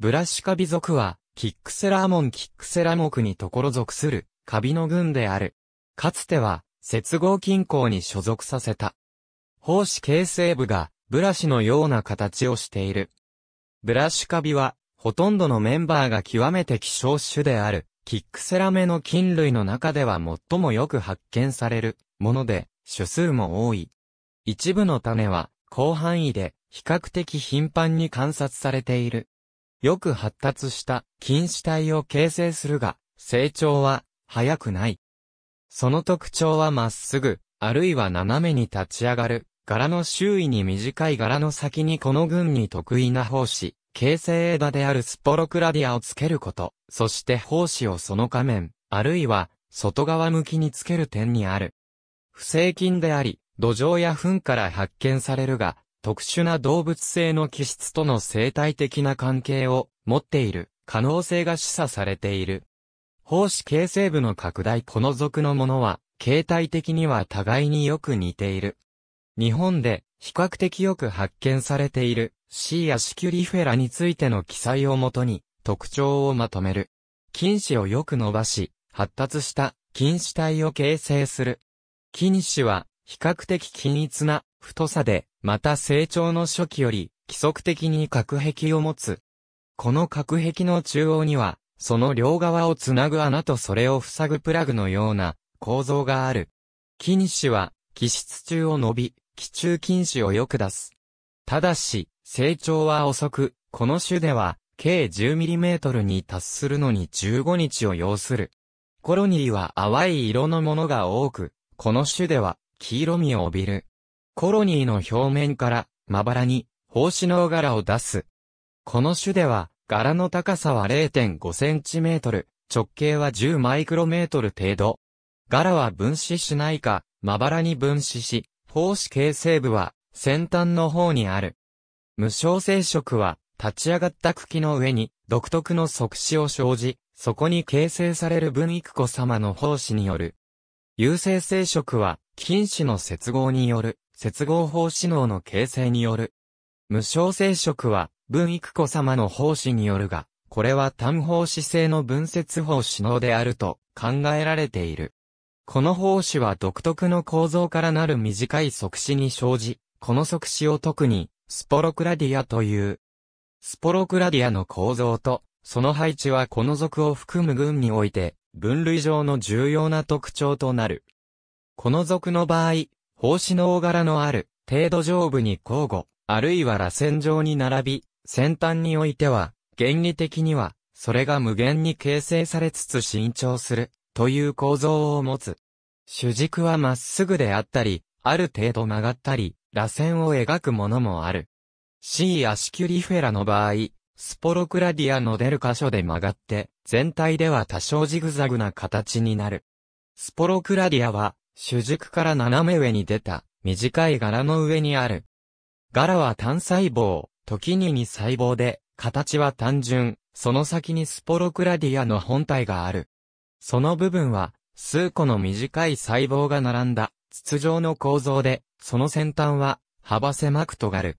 ブラシカビ族は、キックセラーモンキックセラ目にところ属する、カビの群である。かつては、接合均衡に所属させた。胞子形成部が、ブラシのような形をしている。ブラシカビは、ほとんどのメンバーが極めて希少種である、キックセラ目の菌類の中では最もよく発見されるもので、種数も多い。一部の種は、広範囲で、比較的頻繁に観察されている。よく発達した菌糸体を形成するが、成長は早くない。その特徴はまっすぐ、あるいは斜めに立ち上がる、柄の周囲に短い柄の先にこの群に得意な胞子、形成枝であるスポロクラディアをつけること、そして胞子をその仮面、あるいは外側向きにつける点にある。不正菌であり、土壌や糞から発見されるが、特殊な動物性の気質との生態的な関係を持っている可能性が示唆されている。胞子形成部の拡大この属のものは、形態的には互いによく似ている。日本で比較的よく発見されている C やシキュリフェラについての記載をもとに特徴をまとめる。菌糸をよく伸ばし、発達した菌糸体を形成する。菌糸は比較的均一な太さでまた成長の初期より規則的に隔壁を持つ。この隔壁の中央には、その両側をつなぐ穴とそれを塞ぐプラグのような構造がある。菌ニは、気質中を伸び、気中菌糸をよく出す。ただし、成長は遅く、この種では、計 10mm に達するのに15日を要する。コロニーは淡い色のものが多く、この種では、黄色みを帯びる。コロニーの表面からまばらに胞子の柄を出す。この種では柄の高さは0.5センチメートル、直径は10マイクロメートル程度。柄は分子しないか、まばらに分子し、胞子形成部は先端の方にある。無償生殖は立ち上がった茎の上に独特の即死を生じ、そこに形成される分育子様の胞子による。有性生殖は、菌糸の接合による接合法指能の形成による。無償生殖は、文育子様の奉仕によるが、これは単方子性の分節法指能であると考えられている。この奉子は独特の構造からなる短い即死に生じ、この即死を特に、スポロクラディアという。スポロクラディアの構造と、その配置はこの属を含む群において、分類上の重要な特徴となる。この属の場合、胞子の大柄のある、程度上部に交互、あるいは螺旋状に並び、先端においては、原理的には、それが無限に形成されつつ伸長する、という構造を持つ。主軸はまっすぐであったり、ある程度曲がったり、螺旋を描くものもある。C アシキュリフェラの場合、スポロクラディアの出る箇所で曲がって、全体では多少ジグザグな形になる。スポロクラディアは、主軸から斜め上に出た、短い柄の上にある。柄は単細胞、時に2細胞で、形は単純、その先にスポロクラディアの本体がある。その部分は、数個の短い細胞が並んだ、筒状の構造で、その先端は、幅狭く尖る。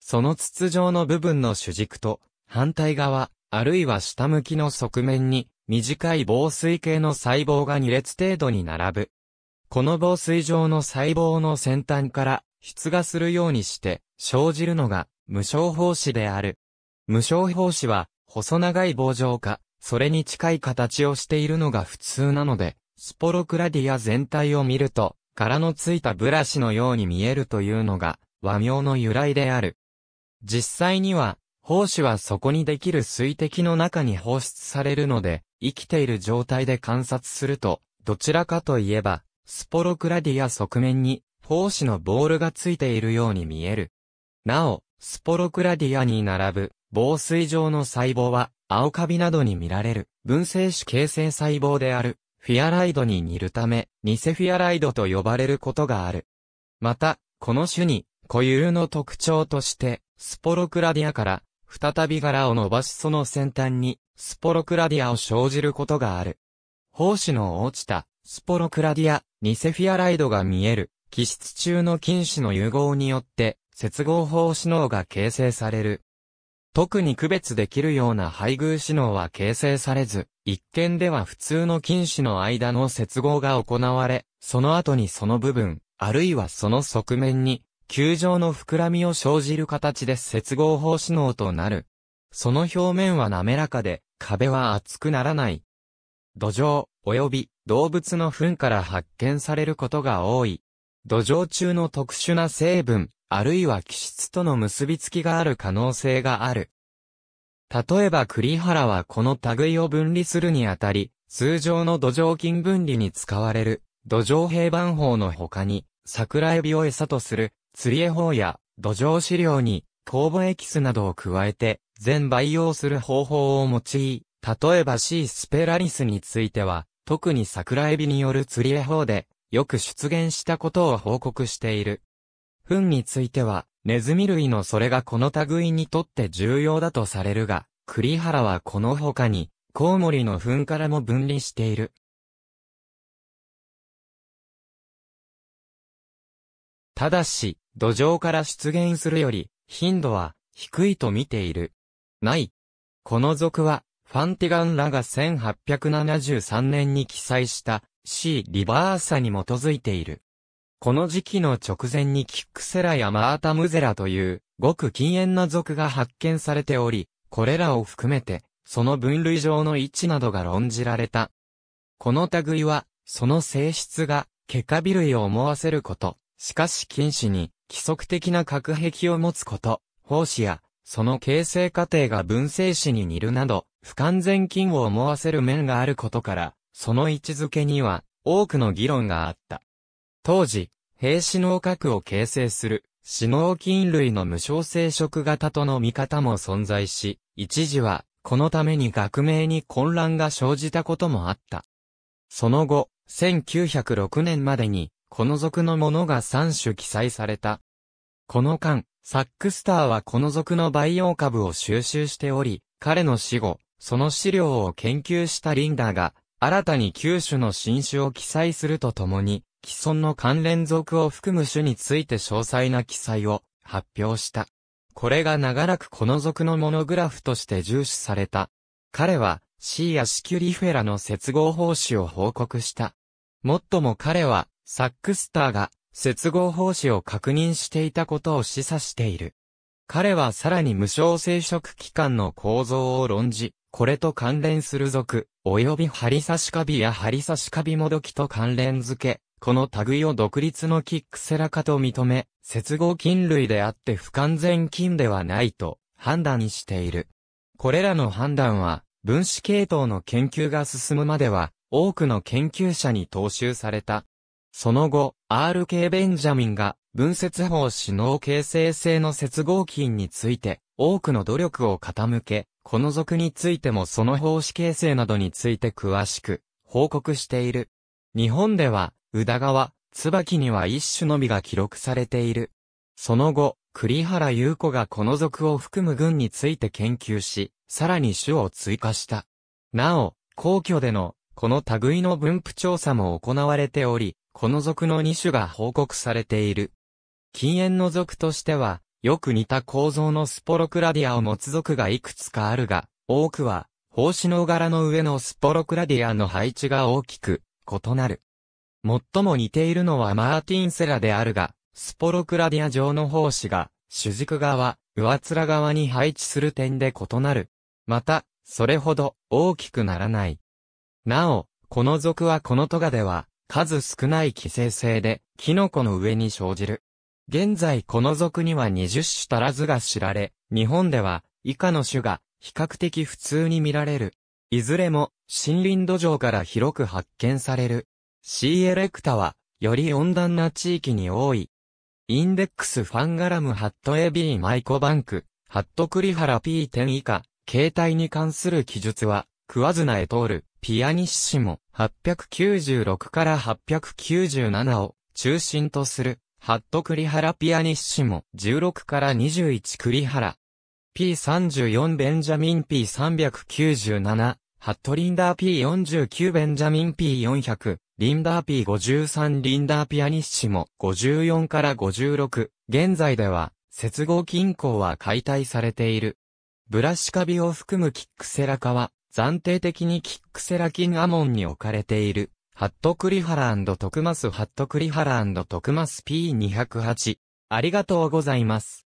その筒状の部分の主軸と、反対側、あるいは下向きの側面に、短い防水系の細胞が2列程度に並ぶ。この防水状の細胞の先端から出芽するようにして生じるのが無償胞子である。無償胞子は細長い棒状か、それに近い形をしているのが普通なので、スポロクラディア全体を見ると、柄のついたブラシのように見えるというのが和名の由来である。実際には、胞子はそこにできる水滴の中に放出されるので、生きている状態で観察すると、どちらかといえば、スポロクラディア側面に、胞子のボールがついているように見える。なお、スポロクラディアに並ぶ、防水状の細胞は、青カビなどに見られる、分性子形成細胞である、フィアライドに似るため、ニセフィアライドと呼ばれることがある。また、この種に、固有の特徴として、スポロクラディアから、再び柄を伸ばしその先端に、スポロクラディアを生じることがある。胞子の落ちた、スポロクラディアニセフィアライドが見える、気質中の菌糸の融合によって、接合法指脳が形成される。特に区別できるような配偶指脳は形成されず、一見では普通の菌糸の間の接合が行われ、その後にその部分、あるいはその側面に、球状の膨らみを生じる形で接合法指脳となる。その表面は滑らかで、壁は厚くならない。土壌、及び動物の糞から発見されることが多い。土壌中の特殊な成分、あるいは気質との結びつきがある可能性がある。例えば栗原はこの類を分離するにあたり、通常の土壌菌分離に使われる、土壌平板法の他に、桜エビを餌とする、釣り絵法や、土壌飼料に、酵母エキスなどを加えて、全培養する方法を用い、例えば C スペラリスについては、特に桜エビによる釣り絵法で、よく出現したことを報告している。糞については、ネズミ類のそれがこの類にとって重要だとされるが、栗原はこの他に、コウモリの糞からも分離している。ただし、土壌から出現するより、頻度は低いと見ている。ない。この属は、ファンティガンらが1873年に記載した C リバーサに基づいている。この時期の直前にキックセラやマータムゼラというごく禁煙な属が発見されており、これらを含めてその分類上の位置などが論じられた。この類は、その性質が、ケカビ類を思わせること、しかし禁止に、規則的な核壁を持つこと、胞子やその形成過程が分性子に似るなど、不完全菌を思わせる面があることから、その位置づけには多くの議論があった。当時、平子脳核を形成する、死脳菌類の無償生殖型との見方も存在し、一時は、このために学名に混乱が生じたこともあった。その後、1906年までに、この属のものが3種記載された。この間、サックスターはこの属の培養株を収集しており、彼の死後、その資料を研究したリンダーが、新たに九種の新種を記載するとともに、既存の関連属を含む種について詳細な記載を発表した。これが長らくこの属のモノグラフとして重視された。彼は、シーアシキュリフェラの接合方針を報告した。もっとも彼は、サックスターが接合奉仕を確認していたことを示唆している。彼はさらに無償生殖器官の構造を論じ、これと関連する属、及びハリサシカビやハリサシカビもどきと関連付け、この類を独立のキックセラカと認め、接合菌類であって不完全菌ではないと判断している。これらの判断は、分子系統の研究が進むまでは、多くの研究者に踏襲された。その後、RK ベンジャミンが分節法指脳形成性の接合菌について多くの努力を傾け、この属についてもその法子形成などについて詳しく報告している。日本では、宇田川、椿には一種のみが記録されている。その後、栗原優子がこの属を含む群について研究し、さらに種を追加した。なお、皇居での、この類の分布調査も行われており、この属の2種が報告されている。禁煙の属としては、よく似た構造のスポロクラディアを持つ属がいくつかあるが、多くは、胞子の柄の上のスポロクラディアの配置が大きく、異なる。最も似ているのはマーティンセラであるが、スポロクラディア上の胞子が、主軸側、上面側に配置する点で異なる。また、それほど大きくならない。なお、この属はこのトガでは、数少ない寄生性で、キノコの上に生じる。現在この属には20種足らずが知られ、日本では以下の種が比較的普通に見られる。いずれも森林土壌から広く発見される。C. エレクタはより温暖な地域に多い。インデックスファンガラムハットエビーマイコバンク、ハットクリハラ P 点以下、形態に関する記述はクワナエへ通る、ピアニッシモ、896から897を中心とする、ハットクリハラピアニッシモ、16から21ハラ。P34 ベンジャミン P397、ハットリンダー P49 ベンジャミン P400、リンダー P53 リンダーピアニッシモ、54から56。現在では、接合金庫は解体されている。ブラシカビを含むキックセラカは、暫定的にキックセラキンアモンに置かれている、ハットクリハラトクマスハットクリハラトクマス P208。ありがとうございます。